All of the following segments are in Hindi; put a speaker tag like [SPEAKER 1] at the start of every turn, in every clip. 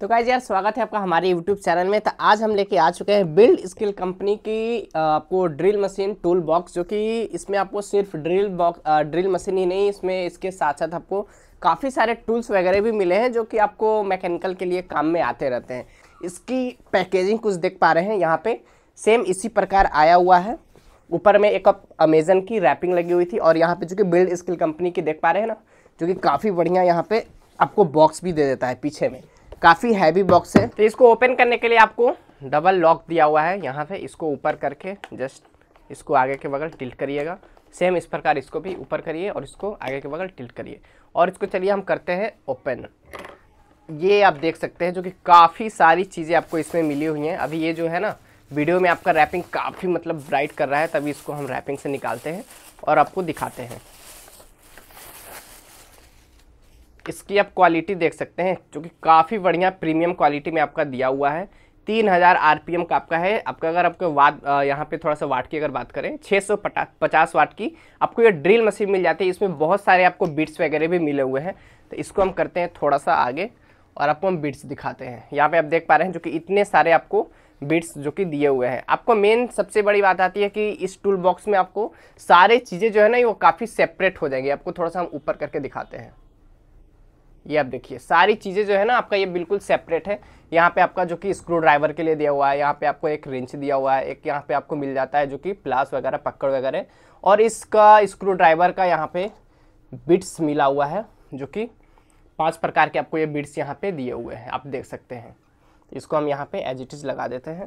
[SPEAKER 1] तो गाइज यार स्वागत है आपका हमारे YouTube चैनल में तो आज हम लेके आ चुके हैं बिल्ड स्किल कंपनी की आपको ड्रिल मशीन टूल बॉक्स जो कि इसमें आपको सिर्फ ड्रिल बॉक्स ड्रिल मशीन ही नहीं इसमें इसके साथ साथ आपको काफ़ी सारे टूल्स वगैरह भी मिले हैं जो कि आपको मैकेनिकल के लिए काम में आते रहते हैं इसकी पैकेजिंग कुछ देख पा रहे हैं यहाँ पर सेम इसी प्रकार आया हुआ है ऊपर में एक अमेजन की रैपिंग लगी हुई थी और यहाँ पर जो कि बिल्ड स्किल कंपनी की देख पा रहे हैं ना जो कि काफ़ी बढ़िया यहाँ पर आपको बॉक्स भी दे देता है पीछे में काफ़ी हैवी बॉक्स है तो इसको ओपन करने के लिए आपको डबल लॉक दिया हुआ है यहाँ से इसको ऊपर करके जस्ट इसको आगे के बगल टिल्ट करिएगा सेम इस प्रकार इसको भी ऊपर करिए और इसको आगे के बगल टिल्ट करिए और इसको चलिए हम करते हैं ओपन ये आप देख सकते हैं जो कि काफ़ी सारी चीज़ें आपको इसमें मिली हुई हैं अभी ये जो है ना वीडियो में आपका रैपिंग काफ़ी मतलब ब्राइट कर रहा है तभी इसको हम रैपिंग से निकालते हैं और आपको दिखाते हैं इसकी आप क्वालिटी देख सकते हैं जो कि काफ़ी बढ़िया प्रीमियम क्वालिटी में आपका दिया हुआ है तीन हज़ार आर का आपका है आपका अगर आपके वाद यहाँ पे थोड़ा सा वाट की अगर बात करें छः सौ पचास वाट की आपको ये ड्रिल मशीन मिल जाती है इसमें बहुत सारे आपको बिट्स वगैरह भी मिले हुए हैं तो इसको हम करते हैं थोड़ा सा आगे और आपको हम बिट्स दिखाते हैं यहाँ पे आप देख पा रहे हैं जो कि इतने सारे आपको बिट्स जो कि दिए हुए हैं आपको मेन सबसे बड़ी बात आती है कि इस टूल बॉक्स में आपको सारे चीज़ें जो है ना वो काफ़ी सेपरेट हो जाएंगी आपको थोड़ा सा हम ऊपर करके दिखाते हैं ये आप देखिए सारी चीज़ें जो है ना आपका ये बिल्कुल सेपरेट है यहाँ पे आपका जो कि स्क्रू ड्राइवर के लिए दिया हुआ है यहाँ पे आपको एक रिंच दिया हुआ है एक यहाँ पे आपको मिल जाता है जो कि प्लास वगैरह पक्कड़ वगैरह और इसका स्क्रू ड्राइवर का यहाँ पे बिट्स मिला हुआ है जो कि पांच प्रकार के आपको ये बिट्स यहाँ पे दिए हुए हैं आप देख सकते हैं इसको हम यहाँ पर एज इट इज़ लगा देते हैं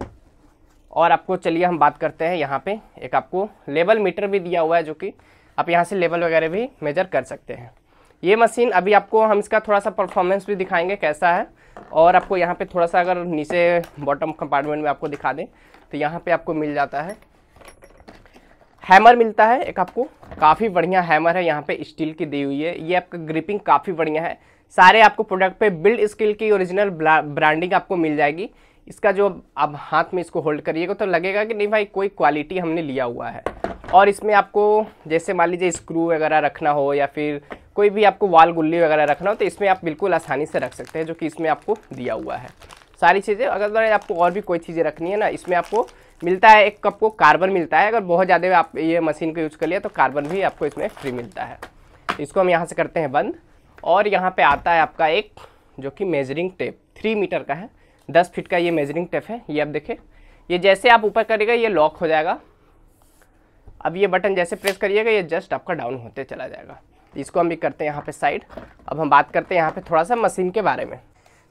[SPEAKER 1] और आपको चलिए हम बात करते हैं यहाँ पर एक आपको लेबल मीटर भी दिया हुआ है जो कि आप यहाँ से लेबल वगैरह भी मेजर कर सकते हैं ये मशीन अभी आपको हम इसका थोड़ा सा परफॉर्मेंस भी दिखाएंगे कैसा है और आपको यहाँ पे थोड़ा सा अगर नीचे बॉटम कंपार्टमेंट में आपको दिखा दें तो यहाँ पे आपको मिल जाता है हैमर मिलता है एक आपको काफ़ी बढ़िया हैमर है यहाँ पे स्टील की दी हुई है ये आपका ग्रिपिंग काफ़ी बढ़िया है सारे आपको प्रोडक्ट पे बिल्ड स्किल की ओरिजिनल ब्रांडिंग आपको मिल जाएगी इसका जो आप हाथ में इसको होल्ड करिएगा तो लगेगा कि नहीं भाई कोई क्वालिटी हमने लिया हुआ है और इसमें आपको जैसे मान लीजिए स्क्रू वगैरह रखना हो या फिर कोई भी आपको वाल गुल्ली वगैरह रखना हो तो इसमें आप बिल्कुल आसानी से रख सकते हैं जो कि इसमें आपको दिया हुआ है सारी चीज़ें अगर आपको और भी कोई चीज़ें रखनी है ना इसमें आपको मिलता है एक कप को कार्बन मिलता है अगर बहुत ज़्यादा आप ये मशीन का यूज़ कर लिया तो कार्बन भी आपको इसमें फ्री मिलता है इसको हम यहाँ से करते हैं बंद और यहाँ पे आता है आपका एक जो कि मेजरिंग टेप थ्री मीटर का है दस फिट का ये मेजरिंग टेप है ये आप देखें ये जैसे आप ऊपर करिएगा ये लॉक हो जाएगा अब ये बटन जैसे प्रेस करिएगा ये जस्ट आपका डाउन होते चला जाएगा तो इसको हम भी करते हैं यहाँ पे साइड अब हम बात करते हैं यहाँ पे थोड़ा सा मशीन के बारे में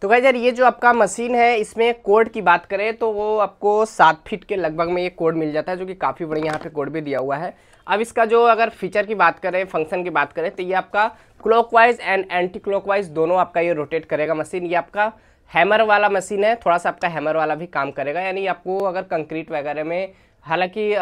[SPEAKER 1] तो भाई यार ये जो आपका मशीन है इसमें कोड की बात करें तो वो आपको सात फीट के लगभग में ये कोड मिल जाता है जो कि काफ़ी बढ़िया यहाँ पे कोड भी दिया हुआ है अब इसका जो अगर फीचर की बात करें फंक्शन की बात करें तो ये आपका क्लॉकवाइज एंड एंटी क्लॉकवाइज दोनों आपका ये रोटेट करेगा मशीन ये आपका हैमर वाला मशीन है थोड़ा सा आपका हैमर वाला भी काम करेगा यानी आपको अगर कंक्रीट वगैरह में हालांकि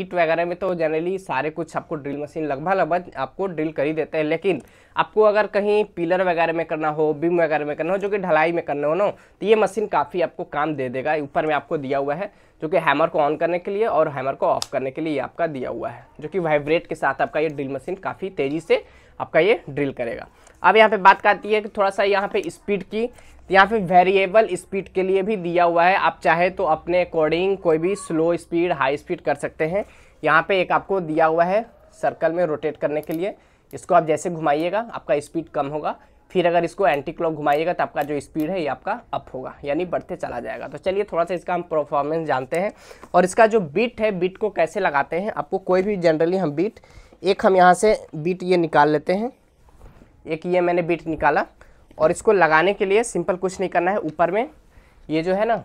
[SPEAKER 1] ईट वगैरह में तो जनरली सारे कुछ आपको ड्रिल मशीन लगभग लगभग आपको ड्रिल कर ही देते हैं लेकिन आपको अगर कहीं पिलर वगैरह में करना हो बिम वगैरह में करना हो जो कि ढलाई में करना हो ना तो ये मशीन काफ़ी आपको काम दे देगा ऊपर में आपको दिया हुआ है जो कि हैमर को ऑन करने के लिए और हैमर को ऑफ करने के लिए आपका दिया हुआ है जो कि वाइब्रेट के साथ आपका ये ड्रिल मशीन काफ़ी तेज़ी से आपका ये ड्रिल करेगा अब यहाँ पे बात करती है कि थोड़ा सा यहाँ पे स्पीड की तो यहाँ पे वेरिएबल स्पीड के लिए भी दिया हुआ है आप चाहे तो अपने अकॉर्डिंग कोई भी स्लो स्पीड हाई स्पीड कर सकते हैं यहाँ पे एक आपको दिया हुआ है सर्कल में रोटेट करने के लिए इसको आप जैसे घुमाइएगा आपका स्पीड कम होगा फिर अगर इसको एंटी क्लॉक घुमाइएगा तो आपका जो स्पीड है ये आपका अप होगा यानी बढ़ते चला जाएगा तो चलिए थोड़ा सा इसका हम परफॉर्मेंस जानते हैं और इसका जो बीट है बीट को कैसे लगाते हैं आपको कोई भी जनरली हम बीट एक हम यहाँ से बीट ये निकाल लेते हैं एक ये मैंने बीट निकाला और इसको लगाने के लिए सिंपल कुछ नहीं करना है ऊपर में ये जो है ना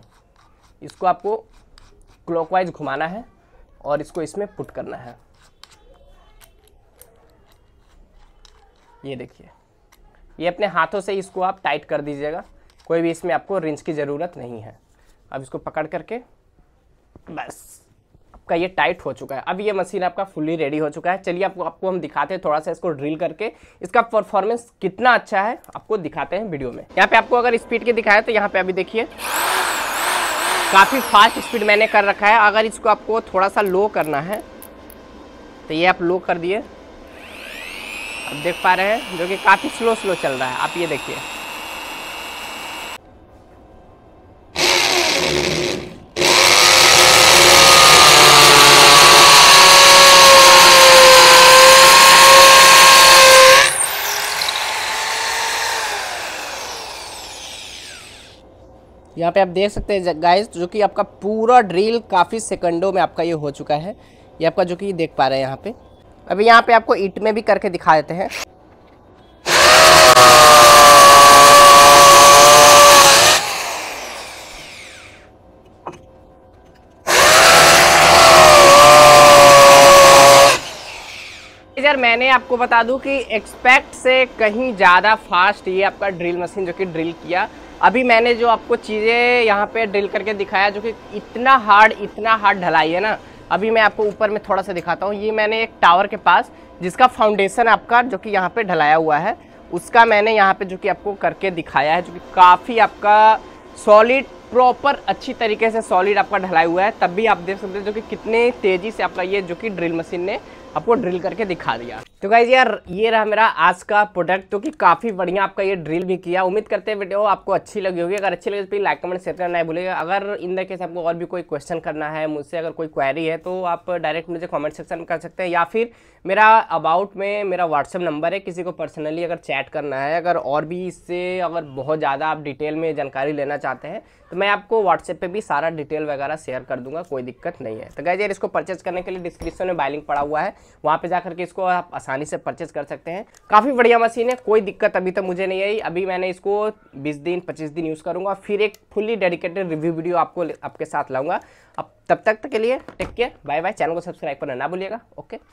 [SPEAKER 1] इसको आपको क्लॉकवाइज घुमाना है और इसको इसमें पुट करना है ये देखिए ये अपने हाथों से इसको आप टाइट कर दीजिएगा कोई भी इसमें आपको रिंच की ज़रूरत नहीं है अब इसको पकड़ करके बस आपका ये टाइट हो चुका है अब ये मशीन आपका फुल्ली रेडी हो चुका है चलिए आपको आपको हम दिखाते हैं थोड़ा सा इसको ड्रिल करके इसका परफॉर्मेंस कितना अच्छा है आपको दिखाते हैं वीडियो में यहाँ पे आपको अगर स्पीड के दिखाया तो यहाँ पे अभी देखिए काफ़ी फास्ट स्पीड मैंने कर रखा है अगर इसको आपको थोड़ा सा लो करना है तो ये आप लो कर दिए आप देख पा रहे हैं जो कि काफ़ी स्लो स्लो चल रहा है आप ये देखिए यहाँ पे आप देख सकते हैं गाइस जो कि आपका पूरा ड्रिल काफ़ी सेकंडों में आपका ये हो चुका है ये आपका जो कि देख पा रहे हैं यहाँ पे अभी यहाँ पे आपको ईट में भी करके दिखा देते हैं यार मैंने आपको बता दूं कि एक्सपेक्ट से कहीं ज़्यादा फास्ट ये आपका ड्रिल मशीन जो कि ड्रिल किया अभी मैंने जो आपको चीज़ें यहाँ पे ड्रिल करके दिखाया जो कि इतना हार्ड इतना हार्ड ढलाई है ना अभी मैं आपको ऊपर में थोड़ा सा दिखाता हूँ ये मैंने एक टावर के पास जिसका फाउंडेशन आपका जो कि यहाँ पे ढलाया हुआ है उसका मैंने यहाँ पे जो कि आपको करके दिखाया है जो कि काफ़ी आपका सॉलिड प्रॉपर अच्छी तरीके से सॉलिड आपका ढलाई हुआ है तब भी आप देख सकते हैं जो कि कितने तेज़ी से आपका ये जो कि ड्रिल मशीन ने आपको ड्रिल करके दिखा दिया तो गाइज यार ये रहा मेरा आज का प्रोडक्ट तो कि काफ़ी बढ़िया आपका ये ड्रिल भी किया उम्मीद करते हैं वीडियो आपको अच्छी लगी होगी अगर अच्छी लगी तो प्लीज़ लाइक कमेंट शेयर करना नहीं भूलिएगा अगर इन द केस आपको और भी कोई क्वेश्चन करना है मुझसे अगर कोई क्वेरी है तो आप डायरेक्ट मुझे कमेंट सेक्शन में कर सकते हैं या फिर मेरा अबाउट में मेरा व्हाट्सअप नंबर है किसी को पर्सनली अगर चैट करना है अगर और भी इससे अगर बहुत ज़्यादा आप डिटेल में जानकारी लेना चाहते हैं तो मैं आपको व्हाट्सएप पर भी सारा डिटेल वगैरह शेयर कर दूँगा कोई दिक्कत नहीं है तो गाइज यार इसको परचेज करने के लिए डिस्क्रिप्शन में बाइलिंग पड़ा हुआ है वहाँ पर जा करके इसको आप आसानी से परचेज कर सकते हैं काफ़ी बढ़िया मशीन है कोई दिक्कत अभी तक मुझे नहीं आई अभी मैंने इसको 20 दिन 25 दिन यूज़ करूँगा फिर एक फुल्ली डेडिकेटेड रिव्यू वीडियो आपको आपके साथ लाऊंगा अब तब तक, तक के लिए take care bye bye channel को सब्सक्राइब करना ना भूलिएगा ओके